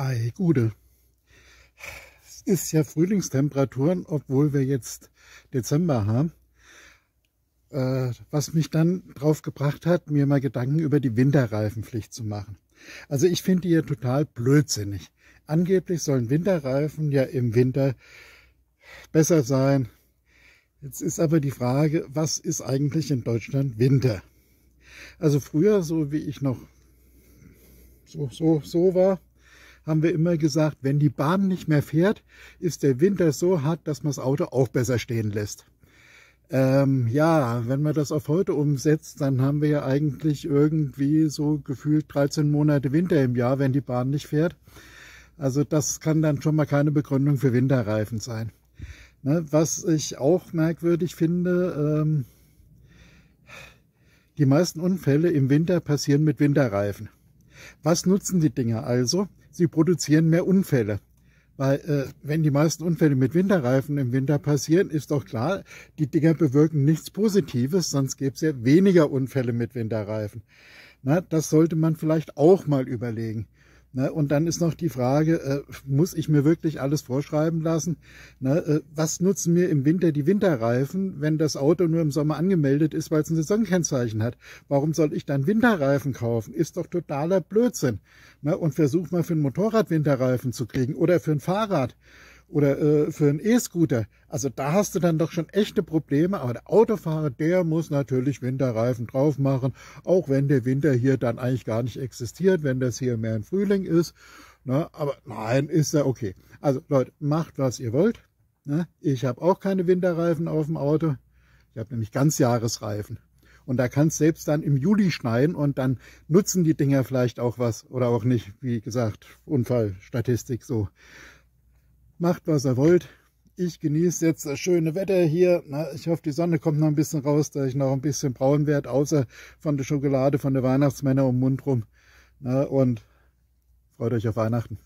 Ei, Gude. Es ist ja Frühlingstemperaturen, obwohl wir jetzt Dezember haben. Äh, was mich dann drauf gebracht hat, mir mal Gedanken über die Winterreifenpflicht zu machen. Also ich finde die ja total blödsinnig. Angeblich sollen Winterreifen ja im Winter besser sein. Jetzt ist aber die Frage, was ist eigentlich in Deutschland Winter? Also früher, so wie ich noch so, so, so war, haben wir immer gesagt, wenn die Bahn nicht mehr fährt, ist der Winter so hart, dass man das Auto auch besser stehen lässt. Ähm, ja, wenn man das auf heute umsetzt, dann haben wir ja eigentlich irgendwie so gefühlt 13 Monate Winter im Jahr, wenn die Bahn nicht fährt. Also das kann dann schon mal keine Begründung für Winterreifen sein. Ne, was ich auch merkwürdig finde, ähm, die meisten Unfälle im Winter passieren mit Winterreifen. Was nutzen die Dinger also? sie produzieren mehr Unfälle. Weil äh, wenn die meisten Unfälle mit Winterreifen im Winter passieren, ist doch klar, die Dinger bewirken nichts Positives, sonst gäbe es ja weniger Unfälle mit Winterreifen. Na, das sollte man vielleicht auch mal überlegen. Ne? Und dann ist noch die Frage, äh, muss ich mir wirklich alles vorschreiben lassen? Ne? Äh, was nutzen mir im Winter die Winterreifen, wenn das Auto nur im Sommer angemeldet ist, weil es ein Saisonkennzeichen hat? Warum soll ich dann Winterreifen kaufen? Ist doch totaler Blödsinn. Ne? Und versuch mal für ein Motorrad Winterreifen zu kriegen oder für ein Fahrrad oder äh, für einen E-Scooter. Also da hast du dann doch schon echte Probleme. Aber der Autofahrer, der muss natürlich Winterreifen drauf machen, auch wenn der Winter hier dann eigentlich gar nicht existiert, wenn das hier mehr ein Frühling ist. Na, ne? aber nein, ist ja okay. Also Leute, macht was ihr wollt. Na, ne? ich habe auch keine Winterreifen auf dem Auto. Ich habe nämlich Ganzjahresreifen. Und da kannst selbst dann im Juli schneien und dann nutzen die Dinger vielleicht auch was oder auch nicht. Wie gesagt, Unfallstatistik so. Macht, was ihr wollt. Ich genieße jetzt das schöne Wetter hier. Na, ich hoffe, die Sonne kommt noch ein bisschen raus, da ich noch ein bisschen braun werde, außer von der Schokolade, von der Weihnachtsmänner um den Mund rum. Na, und freut euch auf Weihnachten.